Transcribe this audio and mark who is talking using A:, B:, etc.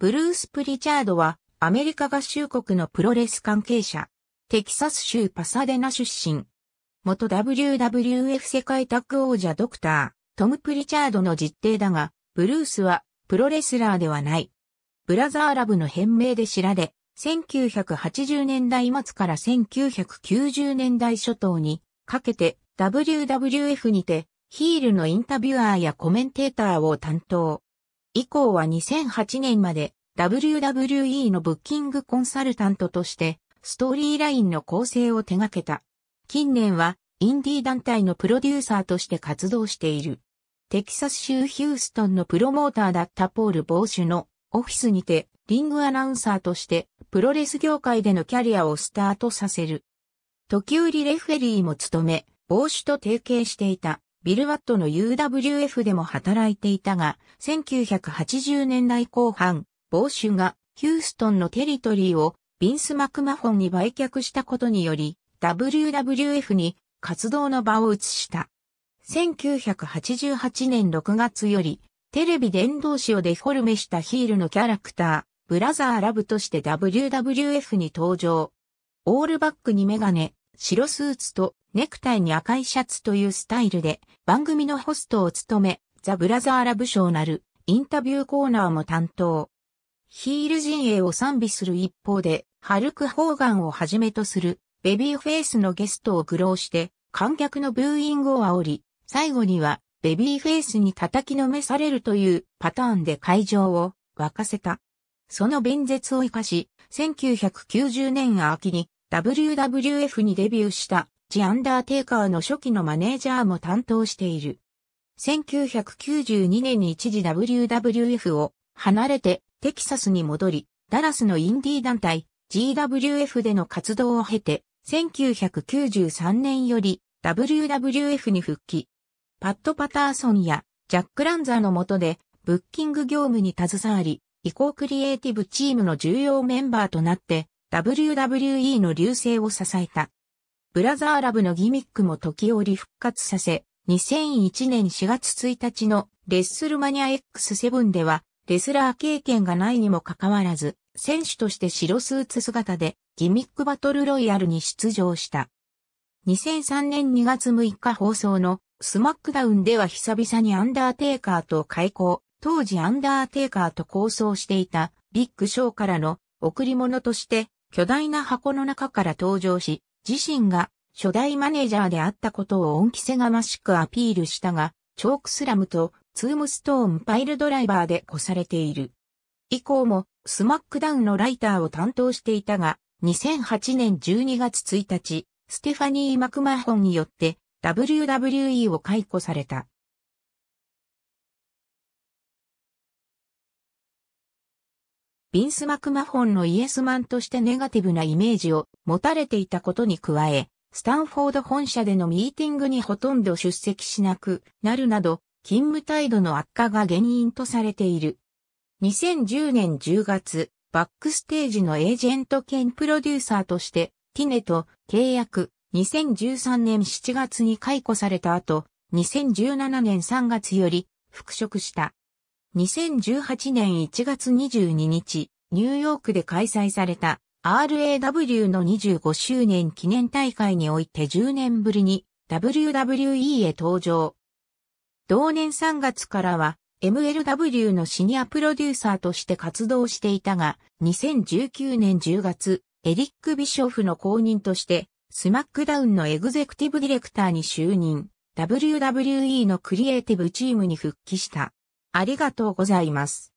A: ブルース・プリチャードは、アメリカ合衆国のプロレス関係者。テキサス州パサデナ出身。元 WWF 世界タッグ王者ドクター、トム・プリチャードの実弟だが、ブルースはプロレスラーではない。ブラザーラブの変名で知られ、1980年代末から1990年代初頭にかけて WWF にてヒールのインタビュアーやコメンテーターを担当。以降は2008年まで WWE のブッキングコンサルタントとしてストーリーラインの構成を手掛けた。近年はインディー団体のプロデューサーとして活動している。テキサス州ヒューストンのプロモーターだったポール・ボーシュのオフィスにてリングアナウンサーとしてプロレス業界でのキャリアをスタートさせる。時折レフェリーも務め、ボーシュと提携していた。ビルワットの UWF でも働いていたが、1980年代後半、ボーシュがヒューストンのテリトリーをビンス・マクマホンに売却したことにより、WWF に活動の場を移した。1988年6月より、テレビ伝道師をデフォルメしたヒールのキャラクター、ブラザーラブとして WWF に登場。オールバックにメガネ、白スーツとネクタイに赤いシャツというスタイルで番組のホストを務め、ザ・ブラザー・ラブ賞なるインタビューコーナーも担当。ヒール陣営を賛美する一方で、ハルク・ホーガンをはじめとするベビーフェイスのゲストを愚弄して観客のブーイングを煽り、最後にはベビーフェイスに叩きのめされるというパターンで会場を沸かせた。その弁舌を生かし、1990年秋に WWF にデビューしたジ・アンダーテイカーの初期のマネージャーも担当している。1992年に一時 WWF を離れてテキサスに戻り、ダラスのインディー団体 GWF での活動を経て、1993年より WWF に復帰。パッド・パターソンやジャック・ランザーの下でブッキング業務に携わり、移行クリエイティブチームの重要メンバーとなって WWE の流星を支えた。ブラザーラブのギミックも時折復活させ、2001年4月1日のレッスルマニア X7 では、レスラー経験がないにもかかわらず、選手として白スーツ姿でギミックバトルロイヤルに出場した。2003年2月6日放送のスマックダウンでは久々にアンダーテイカーと開口、当時アンダーテイカーと構想していたビッグショーからの贈り物として巨大な箱の中から登場し、自身が初代マネージャーであったことを恩着せがましくアピールしたが、チョークスラムとツームストーンパイルドライバーで越されている。以降もスマックダウンのライターを担当していたが、2008年12月1日、ステファニー・マクマホンによって WWE を解雇された。ビンス・マクマホンのイエスマンとしてネガティブなイメージを持たれていたことに加え、スタンフォード本社でのミーティングにほとんど出席しなくなるなど、勤務態度の悪化が原因とされている。2010年10月、バックステージのエージェント兼プロデューサーとして、ティネと契約、2013年7月に解雇された後、2017年3月より復職した。2018年1月22日、ニューヨークで開催された RAW の25周年記念大会において10年ぶりに WWE へ登場。同年3月からは MLW のシニアプロデューサーとして活動していたが、2019年10月、エリック・ビショフの後任として、スマックダウンのエグゼクティブディレクターに就任、WWE のクリエイティブチームに復帰した。ありがとうございます。